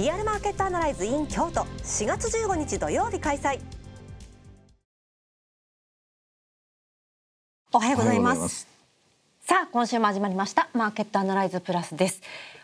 リアルマーケットアナライズ in 京都4月15日土曜日開催おはようございますさあ今週も始まりましたマーケットアナライズプラスです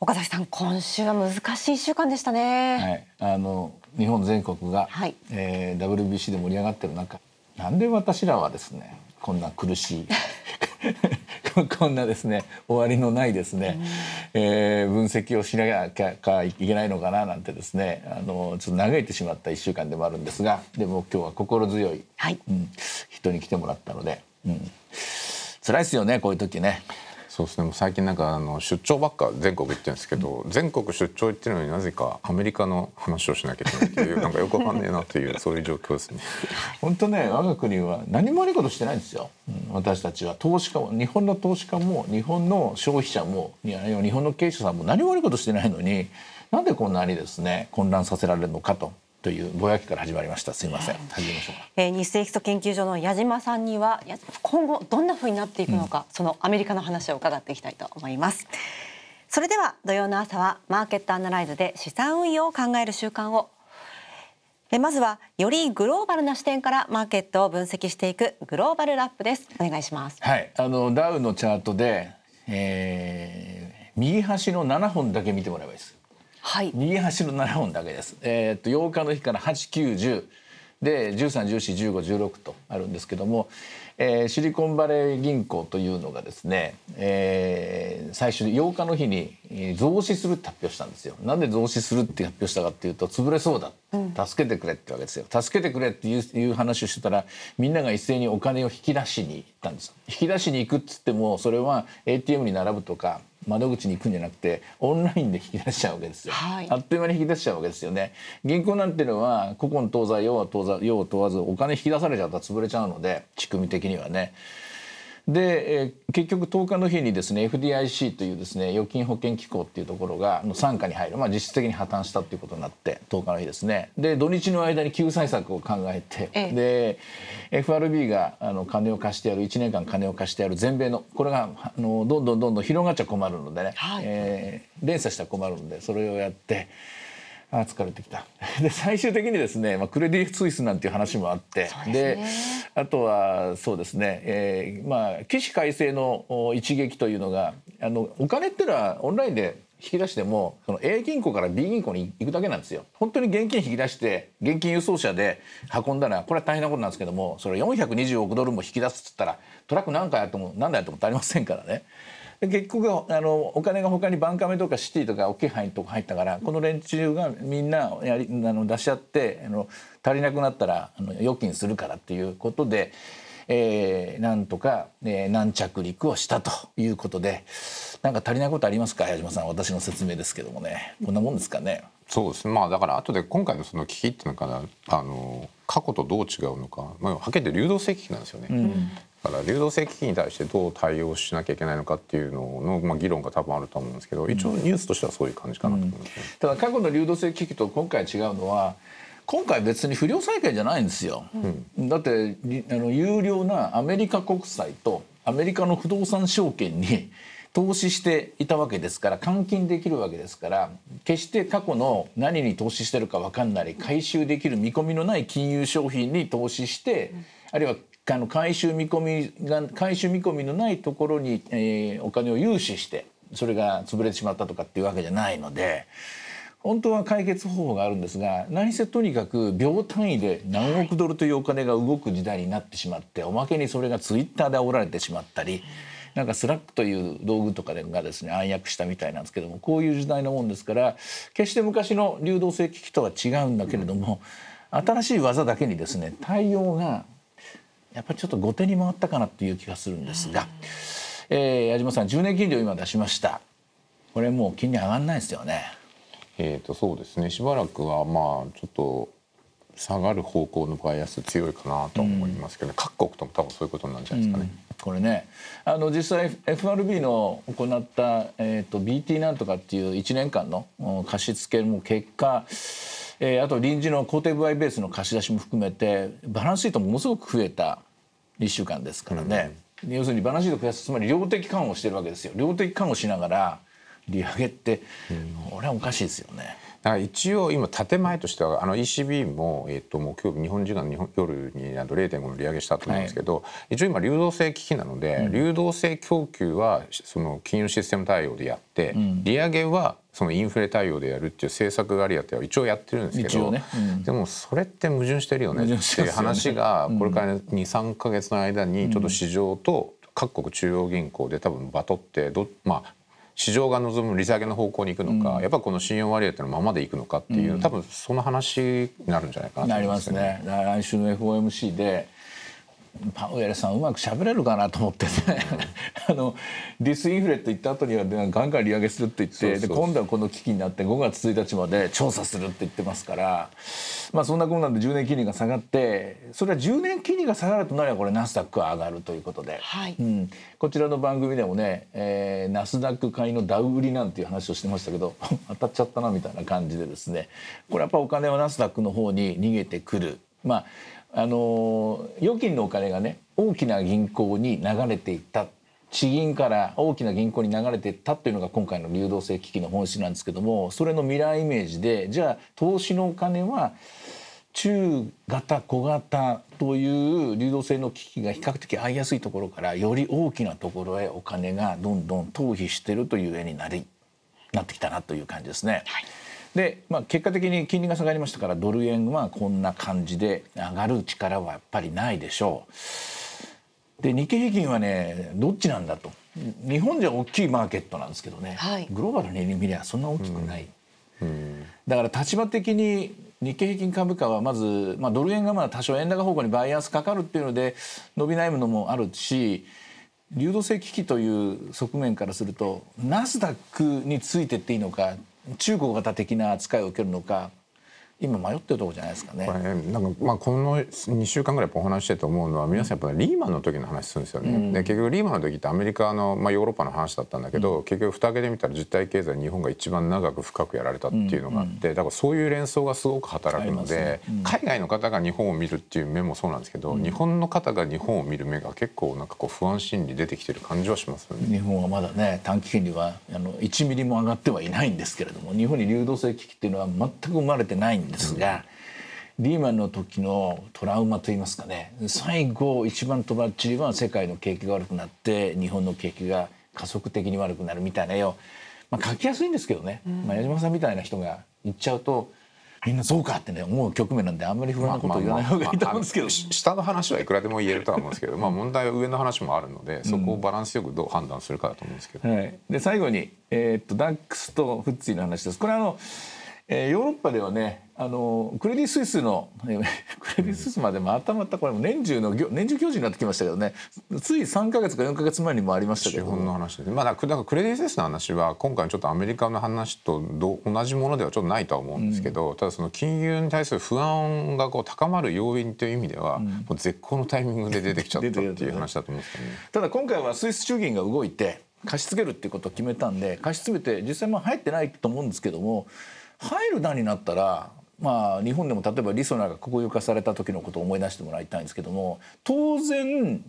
岡崎さん今週は難しい週間でしたね、はい、あの日本全国が、はいえー、WBC で盛り上がってる中なんで私らはですねこんな苦しい こんなですね終わりのないですね、えー、分析をしなきゃいけないのかななんてですねあのちょっと嘆いてしまった1週間でもあるんですがでも今日は心強い、はいうん、人に来てもらったので、うん、辛いですよねこういう時ね。そうですね最近なんかあの出張ばっか全国行ってるんですけど、全国出張行ってるのになぜかアメリカの話をしなきゃいけないっていうなんかよくわかんねえなという そういう状況ですね。本当ね我が国は何も悪いことしてないんですよ、うん、私たちは投資家も日本の投資家も日本の消費者もいや日本の経営者さんも何も悪いことしてないのになんでこんなにですね混乱させられるのかとというぼやきから始まりました。すみません。始めましょうか。えー、日清基礎研究所の矢島さんには今後どんなふうになっていくのか、うん、そのアメリカの話を伺っていきたいと思います。それでは土曜の朝はマーケットアナライズで資産運用を考える習慣を。えまずはよりグローバルな視点からマーケットを分析していくグローバルラップです。お願いします。はい、あのダウのチャートで、えー、右端の7本だけ見てもらえばいいです。はい、右端の7本だけです。えー、っと8日の日から8910で13141516とあるんですけども、えー、シリコンバレー銀行というのがですね、えー、最初に8日の日に増資するって発表したんですよ。なんで増資するって発表したかっていうと潰れそうだ、助けてくれってわけですよ。助けてくれっていう話をしてたらみんなが一斉にお金を引き出しに行ったんです。引き出しに行くっつってもそれは ATM に並ぶとか窓口に行くんじゃなくてオンラインで引き出しちゃうわけですよ、はい、あっという間に引き出しちゃうわけですよね銀行なんていうのは古今東西要は東西要を問わずお金引き出されちゃったら潰れちゃうので仕組み的にはね。で、え結局10日の日にですね FDIC というですね預金保険機構っていうところが傘下に入る、まあ、実質的に破綻したっていうことになって10日の日ですねで土日の間に救済策を考えて、ええ、で FRB があの金を貸してやる1年間金を貸してやる全米のこれがあのどんどんどんどん広がっちゃ困るのでね、はい、えー、連鎖したら困るのでそれをやって。あ疲れてきた で最終的にですね、まあ、クレディ・スイスなんていう話もあってで、ね、あとはそうですね、えーまあ、起死回生の一撃というのがあのお金っていうのはオンラインで引き出してもその A 銀行から B 銀行に行くだけなんですよ本当に現金引き出して現金輸送車で運んだらこれは大変なことなんですけどもそれ420億ドルも引き出すっつったらトラック何回やっても何台やっても足りませんからね。結局あのお金が他にバンカメとかシティとか大きい範とか入ったからこの連中がみんなやりあの出し合ってあの足りなくなったらあの預金するからっていうことで。えー、なんとか、えー、何着陸をしたということでなんか足りないことありますか矢島さん私の説明ですけどもねこんなもんですかね。そうですまあだから後で今回のその危機っていうのかなあの過去とどう違うのか、まあ、はっきり言って流動性危機なんですよね、うん、だから流動性危機に対してどう対応しなきゃいけないのかっていうのの、まあ、議論が多分あると思うんですけど一応ニュースとしてはそういう感じかなと思います、ね、うん、ただ過去の流動性危機と今回違うのは今回別に不良債権じゃないんですよ、うん、だってあの有料なアメリカ国債とアメリカの不動産証券に投資していたわけですから換金できるわけですから決して過去の何に投資してるか分かんない回収できる見込みのない金融商品に投資して、あるいはあの回収見込みが回収見込みのないところに、えー、お金を融資してそれが潰れてしまったとかっていうわけじゃないので。本当は解決方法があるんですが何せとにかく秒単位で何億ドルというお金が動く時代になってしまっておまけにそれがツイッターで煽られてしまったり。なんかスラックという道具とかがですね暗躍したみたいなんですけどもこういう時代のもんですから決して昔の流動性機器とは違うんだけれども、新しい技だけにですね対応がやっぱりちょっと後手に回ったかなっていう気がするんですが、えー、矢島さん10年金利を今出しましたこれもう金利上がんないですよね。えーとそうですねしばらくはまあちょっと下がる方向のバイアス強いかなと思いますけど、うん、各国とも多分そういうことなんじゃないですかね。うん、これねあの実際 FRB の行った、えーと、BT なんとかっていう1年間の貸付も結果えー、あと臨時の公定部合ベースの貸し出しも含めてバランスシートものすごく増えた1週間ですからね、うん、要するにバランスシート増やすつまり量的緩和してるわけですよ量的緩和しながら利上げって、こはおかしいですよね。だから一応今建前としてはあの ECB も,、えっともう今日日本時間の夜にあの0.5の利上げしたと思うんですけど、はい、一応今流動性危機なので、うん、流動性供給はその金融システム対応でやって、うん、利上げはそのインフレ対応でやるっていう政策がありやっては一応やってるんですけど、ねうん、でもそれって矛盾してるよねっていう話がこれから23か月の間にちょっと市場と、各国中央銀行で多分バトってど、まあ、市場が望む利下げの方向に行くのか、うん、やっぱこの信用割合ってのままでいくのかっていう、うん、多分その話になるんじゃないかなと思います、ね、なりますね。来週の FOMC でパウエルさんうまくしゃべれるかなと思ってね あのディスインフレって言った後にはガンガン利上げするって言ってで今度はこの危機になって5月1日まで調査するって言ってますから、まあ、そんなことなんで10年金利が下がってそれは10年金利が下がるとなればこれナスダックは上がるということで、はい、うん、こちらの番組でもね、えー、ナスダック買いのダウ売りなんていう話をしてましたけど 当たっちゃったなみたいな感じでですねこれやっぱお金はナスダックの方に逃げてくる。まああの預金のお金がね大きな銀行に流れていった地銀から大きな銀行に流れていったというのが今回の流動性危機の本質なんですけどもそれの未来イメージでじゃあ投資のお金は中型小型という流動性の危機が比較的合いやすいところからより大きなところへお金がどんどん逃避してるという絵になりなってきたなという感じですね。はいで、まあ、結果的に金利が下がりましたからドル円はこんな感じで上がる力はやっぱりないでしょう。で日経平均はねどっちなんだと日本じゃ大きいマーケットなんですけどね、はい、グローバルに見りゃそんな大きくない、うんうん、だから立場的に日経平均株価はまず、まあ、ドル円がまだ多少円高方向にバイアスかかるっていうので伸び悩むのもあるし流動性危機という側面からするとナスダックについてっていいのか中国型的な扱いを受けるのか今迷ってるとこじゃないですかね。これなんかまあこの2週間ぐらいお話してて思うのは皆さんやっぱリーマンの時の話するんですよね。うん、で結局リーマンの時ってアメリカの、まあ、ヨーロッパの話だったんだけど、うん、結局蓋開けてみたら実体経済日本が一番長く深くやられたっていうのがあって、うん、だからそういう連想がすごく働くので、ね、海外の方が日本を見るっていう目もそうなんですけど、日本の方が日本を見る目が結構なんかこう不安心理出てきてる感じはしますよね。日本はまだね短期金利はあの1ミリも上がってはいないんですけれども日本に流動性危機っていうのは全く生まれてないんですが、リーマンの時のトラウマといいますかね最後一番とばっちりは世界の景気が悪くなって日本の景気が加速的に悪くなるみたいな絵を、まあ、書きやすいんですけどね、うん、まあ、矢島さんみたいな人が言っちゃうとみんなそうかってね思う局面なんであんまり不安なこと言わない方がいいと思うんですけど、まあまあまあ、下の話はいくらでも言えるとは思うんですけどまあ問題は上の話もあるのでそこをバランスよくどう判断するかだと思うんですけど。うん、はい、で最後に、えー、っとダックスとフッツィの話です。これあのえー、ヨーロッパではねあのクレディ・スイスの クレディ・スイスまでまたまたこれも年中の年中行事になってきましたけどねつい3か月か4か月前にもありましたけどの話で、まあ、だからクレディ・スイスの話は今回ちょっとアメリカの話と同じものではちょっとないとは思うんですけど、うん、ただその金融に対する不安がこう高まる要因という意味では、うん、もう絶好のタイミングで出てきちゃったっていう話だと思うんですけどね。ただ今回はスイス中銀が動いて貸し付けるっていうことを決めたんで貸し付けて実際も入ってないと思うんですけども入る段になったらまあ、日本でも例えばリソナが国有化された時のことを思い出してもらいたいんですけども当然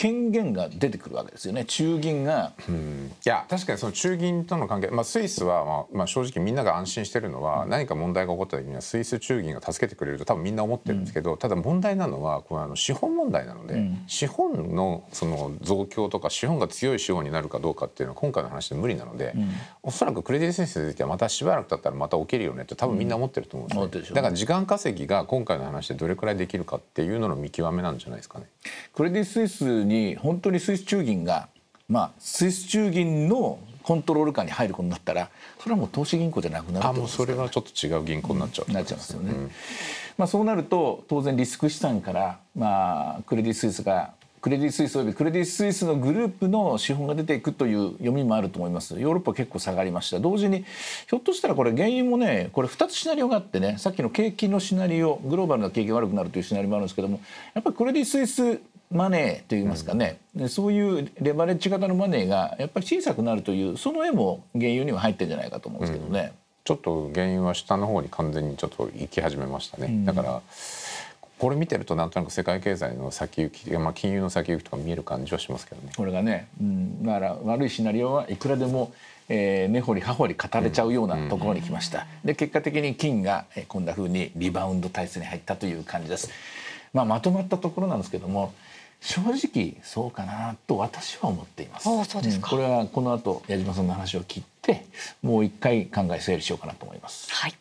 権限が出てくるわけですよね中銀が、うん、いや確かにその中銀との関係、まあ、スイスは、まあまあ、正直みんなが安心してるのは、うん、何か問題が起こった時にはスイス中銀が助けてくれると多分みんな思ってるんですけど、うん、ただ問題なのはこのあの資本問題なので、資本のその増強とか資本が強い資本になるかどうかっていうのは今回の話で無理なので、うん、おそらくクレディ・スイスについてはまたしばらく経ったらまた起きるよねって多分みんな思ってると思うんです、ね、だから時間稼ぎが今回の話でどれくらいできるかっていうのの見極めなんじゃないですかね。クレディ・スイスに本当にスイス中銀が、まあ、スイス中銀のコントロール下に入ることになったらそれはもう投資銀行じゃなくなるあもうそれはちょっと違う銀行になっちゃう、うん、なっちゃいますよね、うん、まあ、そうなると当然リスク資産から、まあ、クレディ・スイスがクレディ・スイスおよびクレディ・スイスのグループの資本が出ていくという読みもあると思いますヨーロッパ結構下がりました同時にひょっとしたらこれ原因もねこれ2つシナリオがあってねさっきの景気のシナリオグローバルな景気が悪くなるというシナリオもあるんですけどもやっぱりクレディ・スイスマネーといいますかね、うん、そういうレバレッジ型のマネーがやっぱり小さくなるというその絵も原油には入ってるんじゃないかと思うんですけどね、うん、ちょっと原油は下の方に完全にちょっと行き始めましたね、うん、だからこれ見てるとなんとなく世界経済の先行き、まあ、金融の先行きとか見える感じはしますけどねこれがね、うん、だから悪いシナリオはいくらでも根、えー、掘り葉掘り語れちゃうようなところに来ました、で結果的に金がこんなふうにリバウンド体制に入ったという感じですまあ、まとまったところなんですけども正直そうかなと私は思っています。そうですか、うん、これはこの後矢島さんの話を聞いてもう一回考え整理しようかなと思います。はい。